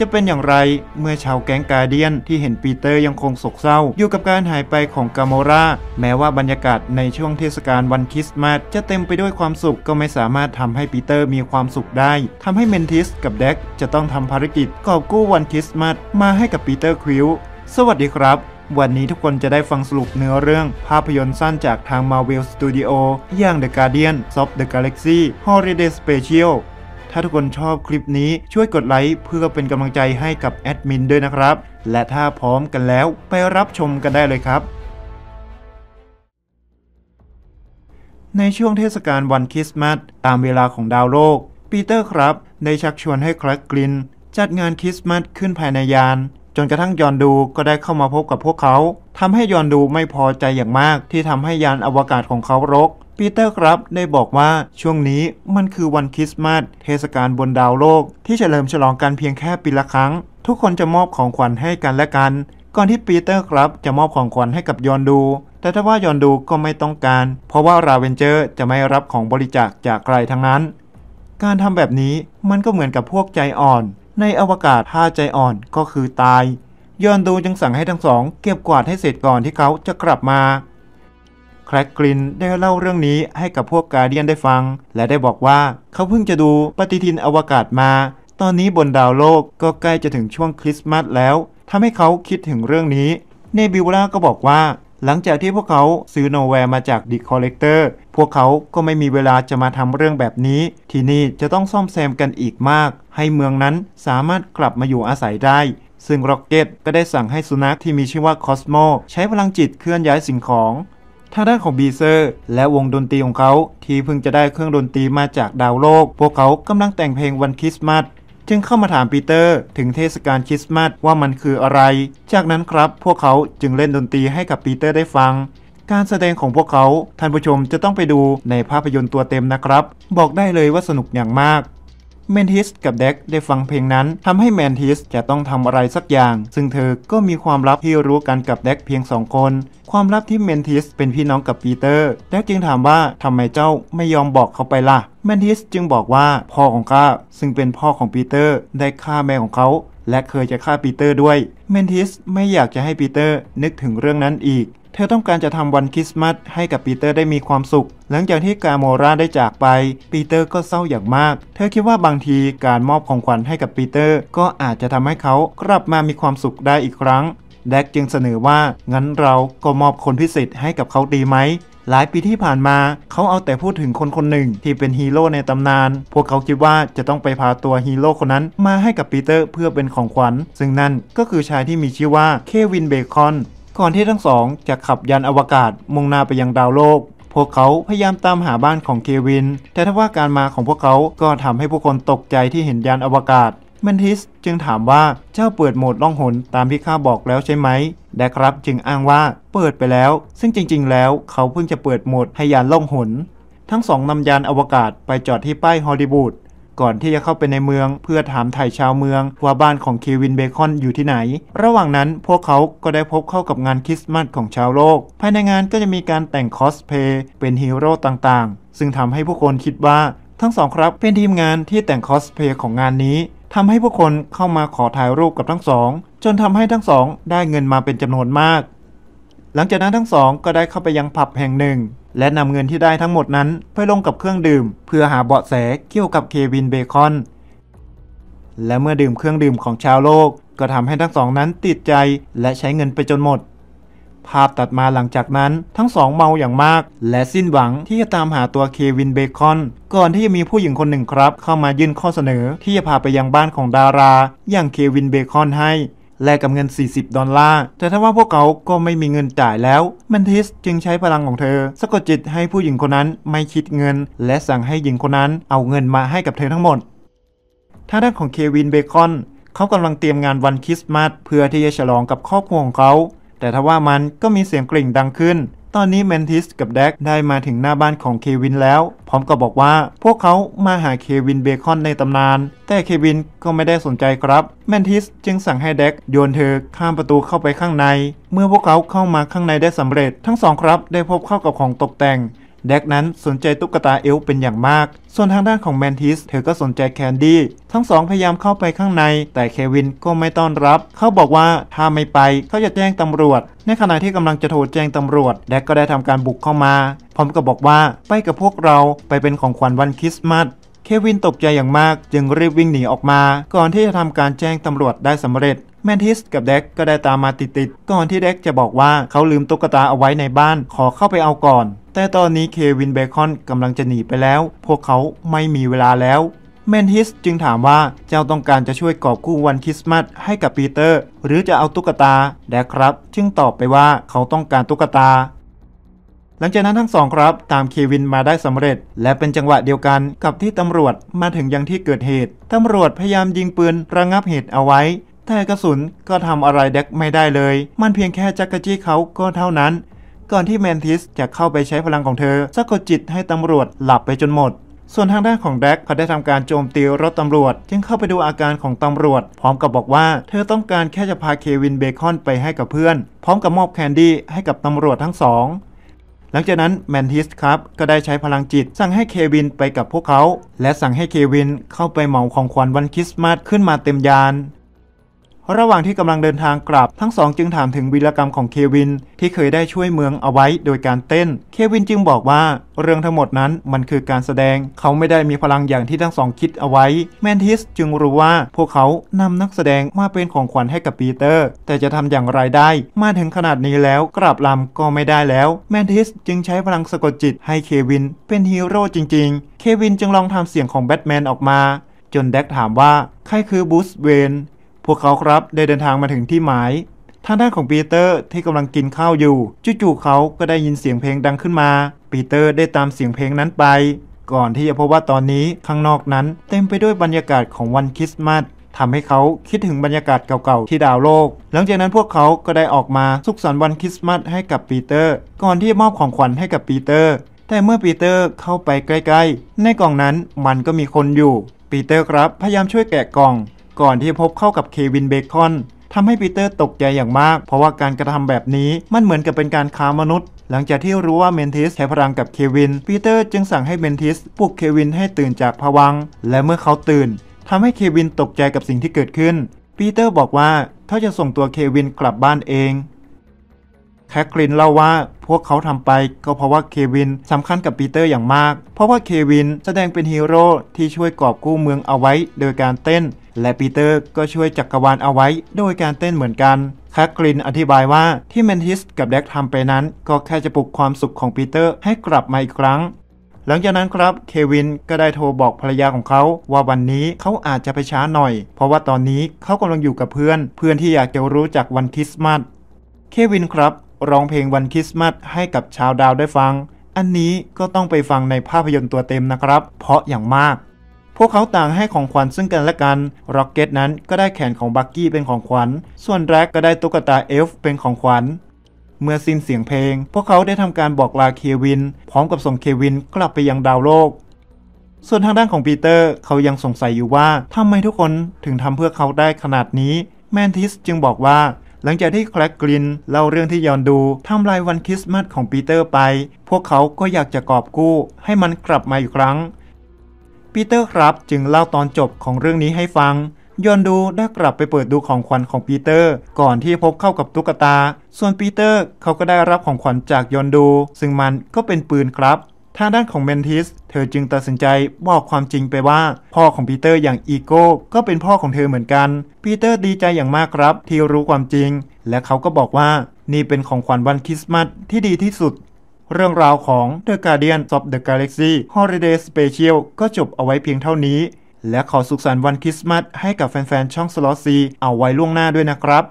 จะเป็นอย่างไรเมื่อชาวแก๊งกาเดียนที่เห็นปีเตอร์ยังคงโศกเศร้า อยู่กับการหายไปของกาโมราแม้ว่าบรรยากาศในช่วงเทศกาลวันคริสต์มาสจะเต็มไปด้วยความสุขก็ไม่สามารถทำให้ปีเตอร์มีความสุขได้ ทำให้เมนทิสกับเด็กจะต้องทำภารกิจ กอบกู้วันคริสต์มาสมาให้กับปีเตอร์ควิวสวัสดีครับ วันนี้ทุกคนจะได้ฟังสรุปเนื้อเรื่อง ภาพยนตร์สั้นจากทาง Marvel Studio อย่าง The Guardian of the Galaxy Holiday Special ถ้าทุกคนชอบคลิปนี้ช่วยกดไลค์ เพื่อเป็นกำลังใจให้กับแอดมินด้วยนะครับ และถ้าพร้อมกันแล้วไปรับชมกันได้เลยครับ ในช่วงเทศกาลวันคริสต์มาสตามเวลาของดาวโลก ปีเตอร์ครับ ได้ชักชวนให้คลักกลินจัดงานคริสต์มาสขึ้นภายในยานนกระทั่งยอนดูก็ได้เข้ามาพบกับพวกเขาทำให้ยอนดูไม่พอใจอย่างมากที่ทำให้ยานอวกาศของเขารก ปีเตอร์ครับได้บอกว่าช่วงนี้มันคือวันคริสต์มาสเทศกาลบนดาวโลก ที่เฉลิมฉลองกันเพียงแค่ปีละครั้ง ทุกคนจะมอบของขวัญให้กันและกัน ก่อนที่ปีเตอร์ครับจะมอบของขวัญให้กับยอนดู แต่ถ้าว่ายอนดูก็ไม่ต้องการ เพราะว่าราเวนเจอร์จะไม่รับของบริจาคจากใครทั้งนั้น การทำแบบนี้มันก็เหมือนกับพวกใจอ่อนในอวกาศถ้าใจอ่อนก็คือตาย ยอนดูจึงสั่งให้ทั้งสองเก็บกวาดให้เสร็จก่อนที่เขาจะกลับมาแคลกลรินได้เล่าเรื่องนี้ให้กับพวกกาเดียนได้ฟัง และได้บอกว่าเขาเพิ่งจะดูปฏิทินอวกาศมา ตอนนี้บนดาวโลกก็ใกล้จะถึงช่วงคริสต์มาสแล้วทำให้เขาคิดถึงเรื่องนี้ เนบิวลา ก็บอกว่าหลังจากที่พวกเขาซื้อโนแวร์มาจากดิคอเลกเตอร์พวกเขาก็ไม่มีเวลาจะมาทำเรื่องแบบนี้ ที่นี่จะต้องซ่อมแซมกันอีกมากให้เมืองนั้นสามารถกลับมาอยู่อาศัยได้ ซึ่งโรเก็ตก็ได้สั่งให้สุนัขที่มีชื่อว่าคอสโมใช้พลังจิตเคลื่อนย้ายสิ่งของทางด้านของบีเซอร์และวงดนตรีของเขา ที่เพิ่งจะได้เครื่องดนตรีมาจากดาวโลก พวกเขากำลังแต่งเพลงวันคริสต์มาสจึงเข้ามาถามปีเตอร์ถึงเทศกาลคริสต์มาสว่ามันคืออะไร จากนั้นครับพวกเขาจึงเล่นดนตรีให้กับปีเตอร์ได้ฟัง การแสดงของพวกเขาท่านผู้ชมจะต้องไปดูในภาพยนตร์ตัวเต็มนะครับ บอกได้เลยว่าสนุกอย่างมากเมนทิสกับเด็กได้ฟังเพลงนั้นทำให้แมนทิสจะต้องทำอะไรสักอย่าง ซึ่งเธอก็มีความลับที่รู้กันกับเด็กเพียงสองคนความลับที่เมนทิสเป็นพี่น้องกับปีเตอร์เด็กจึงถามว่าทำไมเจ้าไม่ยอมบอกเขาไปล่ะเมนทิสจึงบอกว่าพ่อของข้าซึ่งเป็นพ่อของปีเตอร์ได้ฆ่าแม่ของเขาและเคยจะฆ่าปีเตอร์ด้วยเมนทิสไม่อยากจะให้ปีเตอร์นึกถึงเรื่องนั้นอีกเธอต้องการจะทำวันคริสต์มาสให้กับปีเตอร์ได้มีความสุขหลังจากที่กาโมราได้จากไปปีเตอร์ก็เศร้าอย่างมาก เธอคิดว่าบางทีการมอบของขวัญให้กับปีเตอร์ ก็อาจจะทำให้เขากลับมามีความสุขได้อีกครั้งแดกจึงเสนอว่า งั้นเราก็มอบคนพิเศษให้กับเขาดีไหมหลายปีที่ผ่านมาเขาเอาแต่พูดถึงคนคนหนึ่งที่เป็นฮีโร่ในตำนาน พวกเขาคิดว่าจะต้องไปพาตัวฮีโร่คนนั้นมาให้กับปีเตอร์เพื่อเป็นของขวัญซึ่งนั่นก็คือชายที่มีชื่อว่าเควินเบคอนก่อนที่ทั้งสองจะขับยานอวกาศมุ่งหน้าไปยังดาวโลก พวกเขาพยายามตามหาบ้านของเควิน แต่ทว่าการมาของพวกเขาก็ทำให้ผู้คนตกใจที่เห็นยานอวกาศ เมนทิสจึงถามว่าเจ้าเปิดโหมดล่องหนตามที่ข้าบอกแล้วใช่ไหมแดครับจึงอ้างว่าเปิดไปแล้ว ซึ่งจริง ๆ แล้ว เขาเพิ่งจะเปิดโหมดให้ยานล่องหน ทั้งสองนำยานอวกาศไปจอดที่ป้ายฮอลลีวูดก่อนที่จะเข้าไปในเมืองเพื่อถามไถ่าชาวเมืองว่าบ้านของเควินเบคอนอยู่ที่ไหน ระหว่างนั้นพวกเขาก็ได้พบเข้ากับงานคริสต์มาสของชาวโลก ภายในงานก็จะมีการแต่งคอสเพย์เป็นฮีโร่ต่างๆ ซึ่งทำให้ผู้คนคิดว่าทั้งสองครับเป็นทีมงานที่แต่งคอสเพย์ของงานนี้ทำให้ผู้คนเข้ามาขอถ่ายรูปกับทั้งสอง จนทำให้ทั้งสองได้เงินมาเป็นจำนวนมาก หลังจากนั้นทั้งสองก็ได้เข้าไปยังผับแห่งหนึ่งและนำเงินที่ได้ทั้งหมดนั้นไปลงกับเครื่องดื่ม เพื่อหาเบาะแสเกี่ยวกับเควินเบคอน และเมื่อดื่มเครื่องดื่มของชาวโลก ก็ทำให้ทั้งสองนั้นติดใจและใช้เงินไปจนหมด ภาพตัดมาหลังจากนั้นทั้งสองเมาอย่างมากและสิ้นหวังที่จะตามหาตัวเควินเบคอน ก่อนที่จะมีผู้หญิงคนหนึ่งครับเข้ามายื่นข้อเสนอที่จะพาไปยังบ้านของดาราอย่างเควินเบคอนให้แลกกับเงิน 40 ดอลลาร์ แต่ถ้าว่าพวกเขาก็ไม่มีเงินจ่ายแล้วมมนทิสจึงใช้พลังของเธอสะกดจิตให้ผู้หญิงคนนั้นไม่คิดเงิน และสั่งให้หญิงคนนั้นเอาเงินมาให้กับเธอทั้งหมด ท่าทางของเควินเบคอนเขากำลังเตรียมงานวันคริสต์มาสเพื่อที่จะฉลองกับครอบครัวของเขา แต่ทว่ามันก็มีเสียงกริ่งดังขึ้นตอนนี้แมนทิสกับแดกได้มาถึงหน้าบ้านของเควินแล้ว พร้อมกับบอกว่า พวกเขามาหาเควินเบคอนในตำนาน แต่เควินก็ไม่ได้สนใจครับ แมนทิสจึงสั่งให้แดกโยนเธอข้ามประตูเข้าไปข้างใน เมื่อพวกเขาเข้ามาข้างในได้สำเร็จทั้งสองครับได้พบเข้ากับของตกแต่งแด็กนั้นสนใจตุ๊กตาเอลเป็นอย่างมาก ส่วนทางด้านของแมนทิสเธอก็สนใจแคนดี้ ทั้งสองพยายามเข้าไปข้างใน แต่เควินก็ไม่ต้อนรับ เขาบอกว่าถ้าไม่ไปเขาจะแจ้งตำรวจ ในขณะที่กำลังจะโทรแจ้งตำรวจ แดกก็ได้ทำการบุกเข้ามาพร้อมกับบอกว่าไปกับพวกเราไปเป็นของขวัญวันคริสต์มาสควินตกใจอย่างมากจึงรีบวิ่งหนีออกมาก่อนที่จะทำการแจ้งตำรวจได้สำเร็จแมนทิสกับเด็กก็ได้ตามมาติดๆก่อนที่เด็กจะบอกว่าเขาลืมตุ๊กตาเอาไว้ในบ้านขอเข้าไปเอาก่อน แต่ตอนนี้เควินเบคอนกำลังจะหนีไปแล้วพวกเขาไม่มีเวลาแล้วแมนทิสจึงถามว่าเจ้าต้องการจะช่วยกอบคู่วันคริสต์มาสให้กับปีเตอร์ หรือจะเอาตุ๊กตาแดกครับจึงตอบไปว่าเขาต้องการตุ๊กตาหลังจากนั้นทั้งสองครับตามเควินมาได้สำเร็จ และเป็นจังหวะเดียวกันกับที่ตำรวจมาถึงยังที่เกิดเหตุตำรวจพยายามยิงปืนระงับเหตุเอาไว้แต่กระสุนก็ทำอะไรเด็กไม่ได้เลย มันเพียงแค่จักกจี้เขาก็เท่านั้น ก่อนที่แมนทิสจะเข้าไปใช้พลังของเธอสะกดจิตให้ตำรวจหลับไปจนหมด ส่วนทางด้านของแดกเขาได้ทำการโจมตีรถตำรวจจึงเข้าไปดูอาการของตำรวจพร้อมกับบอกว่า เธอต้องการแค่จะพาเควินเบคอนไปให้กับเพื่อน พร้อมกับมอบแคนดี้ให้กับตำรวจทั้งสองหลังจากนั้นแมนทิสครับ ก็ได้ใช้พลังจิตสั่งให้เควินไปกับพวกเขา และสั่งให้เควินเข้าไปเหมาของขวัญวันคริสต์มาสขึ้นมาเต็มยานระหว่างที่กำลังเดินทางกลับ ทั้งสองจึงถามถึงวีรกรรมของเควินที่เคยได้ช่วยเมืองเอาไว้โดยการเต้น เควินจึงบอกว่า เรื่องทั้งหมดนั้นมันคือการแสดง เขาไม่ได้มีพลังอย่างที่ทั้งสองคิดเอาไว้แมนทิสจึงรู้ว่า พวกเขานำนักแสดงมาเป็นของขวัญให้กับปีเตอร์ แต่จะทำอย่างไรได้มาถึงขนาดนี้แล้ว กลับลำก็ไม่ได้แล้วแมนทิสจึงใช้พลังสะกดจิตให้เควินเป็นฮีโร่จริงๆ เควินจึงลองทำเสียงของแบทแมนออกมา จนแดกถามว่าใครคือบูสเวนพวกเขาครับได้เดินทางมาถึงที่หมายทางด้านของปีเตอร์ที่กำลังกินข้าวอยู่ จู่ๆเขาก็ได้ยินเสียงเพลงดังขึ้นมา ปีเตอร์ได้ตามเสียงเพลงนั้นไป ก่อนที่จะพบว่าตอนนี้ข้างนอกนั้นเต็มไปด้วยบรรยากาศของวันคริสต์มาสทำให้เขาคิดถึงบรรยากาศเก่าๆที่ดาวโลก หลังจากนั้นพวกเขาก็ได้ออกมาสุขสันต์วันคริสต์มาสให้กับปีเตอร์ ก่อนที่จะมอบของขวัญให้กับปีเตอร์ แต่เมื่อปีเตอร์เข้าไปใกล้ ๆ ในกล่องนั้นมันก็มีคนอยู่ ปีเตอร์ครับพยายามช่วยแกะกล่องก่อนที่พบเข้ากับเควินเบคอนทำให้ปีเตอร์ตกใจอย่างมาก เพราะว่าการกระทำแบบนี้มันเหมือนกับเป็นการค้ามนุษย์ หลังจากที่รู้ว่าเมนทิสใช้พลังกับเควินปีเตอร์จึงสั่งให้เมนทิสปลุกเควินให้ตื่นจากผวัง และเมื่อเขาตื่นทำให้เควินตกใจกับสิ่งที่เกิดขึ้นปีเตอร์บอกว่าเขาจะส่งตัวเควินกลับบ้านเองแคคลินเล่าว่าพวกเขาทำไปก็เพราะว่าเควินสำคัญกับปีเตอร์อย่างมาก เพราะว่าเควินแสดงเป็นฮีโร่ที่ช่วยกอบกู้เมืองเอาไว้โดยการเต้น และปีเตอร์ก็ช่วยจักกรวาลเอาไว้โดยการเต้นเหมือนกันแคคลินอธิบายว่าที่เมนทิสกับแดกทำไปนั้น ก็แค่จะปลุกความสุขของปีเตอร์ให้กลับมาอีกครั้ง หลังจากนั้นครับเควินก็ได้โทรบอกภรรยาของเขา ว่าวันนี้เขาอาจจะไปช้าหน่อย เพราะว่าตอนนี้เขากำลังอยู่กับเพื่อนเพื่อนที่อยากจะรู้จักวันคริสต์มาสเควินครับร้องเพลงวันคริสต์มาสให้กับชาวดาวได้ฟัง อันนี้ก็ต้องไปฟังในภาพยนตร์ตัวเต็มนะครับ เพราะอย่างมาก พวกเขาต่างให้ของขวัญซึ่งกันและกัน ร็อกเก็ตนั้นก็ได้แขนของบักกี้เป็นของขวัญ ส่วนแร็กก็ได้ตุ๊กตาเอลฟ์เป็นของขวัญ เมื่อสิ้นเสียงเพลง พวกเขาได้ทำการบอกลาเควิน พร้อมกับส่งเควินกลับไปยังดาวโลก ส่วนทางด้านของปีเตอร์เขายังสงสัยอยู่ว่าทำไมทุกคนถึงทำเพื่อเขาได้ขนาดนี้ แมนทิสจึงบอกว่าหลังจากที่แคลกกรินเล่าเรื่องที่ยอนดูทำลายวันคริสต์มาสของปีเตอร์ไป พวกเขาก็อยากจะกอบกู้ให้มันกลับมาอีกครั้ง ปีเตอร์ครับจึงเล่าตอนจบของเรื่องนี้ให้ฟัง ยอนดูได้กลับไปเปิดดูของขวัญของปีเตอร์ก่อนที่พบเข้ากับตุ๊กตา ส่วนปีเตอร์เขาก็ได้รับของขวัญจากยอนดูซึ่งมันก็เป็นปืนครับทางด้านของเมนทิสเธอจึงตัดสินใจบอกความจริงไปว่า พ่อของปีเตอร์อย่างอีโก้ก็เป็นพ่อของเธอเหมือนกันปีเตอร์ดีใจอย่างมากครับที่รู้ความจริง และเขาก็บอกว่านี่เป็นของขวัญวันคริสต์มาสที่ดีที่สุด เรื่องราวของ The Guardian of the Galaxy Holiday Special ก็จบเอาไว้เพียงเท่านี้ และขอสุขสันต์วันคริสต์มาสให้กับแฟนๆ ช่องสล็อตซีเอาไว้ล่วงหน้าด้วยนะครับ